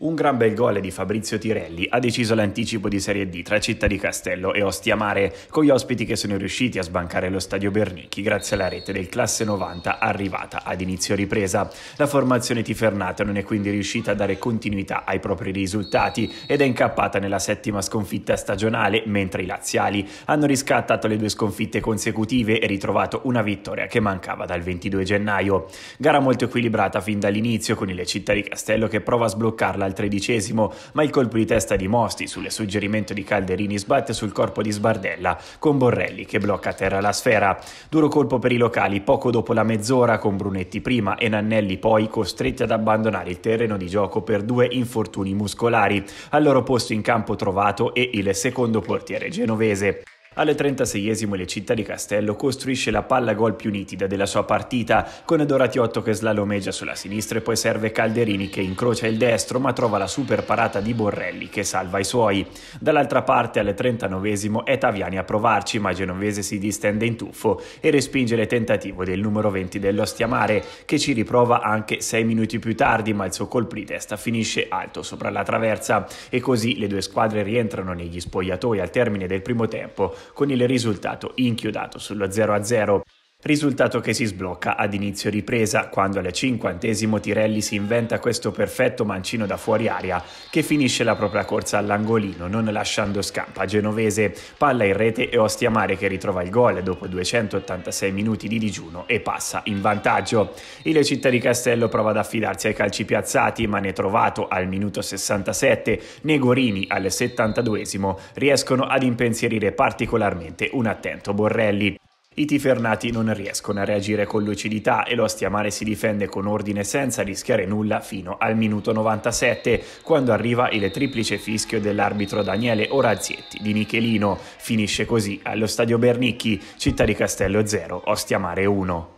Un gran bel gol di Fabrizio Tirelli ha deciso l'anticipo di Serie D tra Città di Castello e Ostia Mare, con gli ospiti che sono riusciti a sbancare lo stadio Bernicchi grazie alla rete del classe 90 arrivata ad inizio ripresa. La formazione tifernata non è quindi riuscita a dare continuità ai propri risultati ed è incappata nella settima sconfitta stagionale, mentre i laziali hanno riscattato le due sconfitte consecutive e ritrovato una vittoria che mancava dal 22 gennaio. Gara molto equilibrata fin dall'inizio con il Città di Castello che prova a sbloccarla al tredicesimo, ma il colpo di testa di Mosti sul suggerimento di Calderini sbatte sul corpo di Sbardella, con Borrelli che blocca a terra la sfera. Duro colpo per i locali poco dopo la mezz'ora, con Brunetti prima e Nannelli poi costretti ad abbandonare il terreno di gioco per due infortuni muscolari. Al loro posto in campo trovato è il secondo portiere genovese. Al 36esimo le città di Castello costruisce la palla gol più nitida della sua partita, con Doratiotto che slalomeggia sulla sinistra e poi serve Calderini che incrocia il destro ma trova la super parata di Borrelli che salva i suoi. Dall'altra parte al 39esimo è Taviani a provarci ma Genovese si distende in tuffo e respinge il tentativo del numero 20 dell'Ostiamare che ci riprova anche 6 minuti più tardi ma il suo colpo di testa finisce alto sopra la traversa e così le due squadre rientrano negli spogliatoi al termine del primo tempo con il risultato inchiodato sullo 0-0 Risultato che si sblocca ad inizio ripresa, quando al cinquantesimo Tirelli si inventa questo perfetto mancino da fuori aria che finisce la propria corsa all'angolino, non lasciando scampa Genovese. Palla in rete e Ostia Mare che ritrova il gol dopo 286 minuti di digiuno e passa in vantaggio. Il Città di Castello prova ad affidarsi ai calci piazzati, ma ne trovato al minuto 67, Negorini al 72 riescono ad impensierire particolarmente un attento Borrelli. I tifernati non riescono a reagire con lucidità e lo Astiamare si difende con ordine senza rischiare nulla fino al minuto 97, quando arriva il triplice fischio dell'arbitro Daniele Orazietti di Michelino. Finisce così allo stadio Bernicchi, città di Castello 0, Ostiamare 1.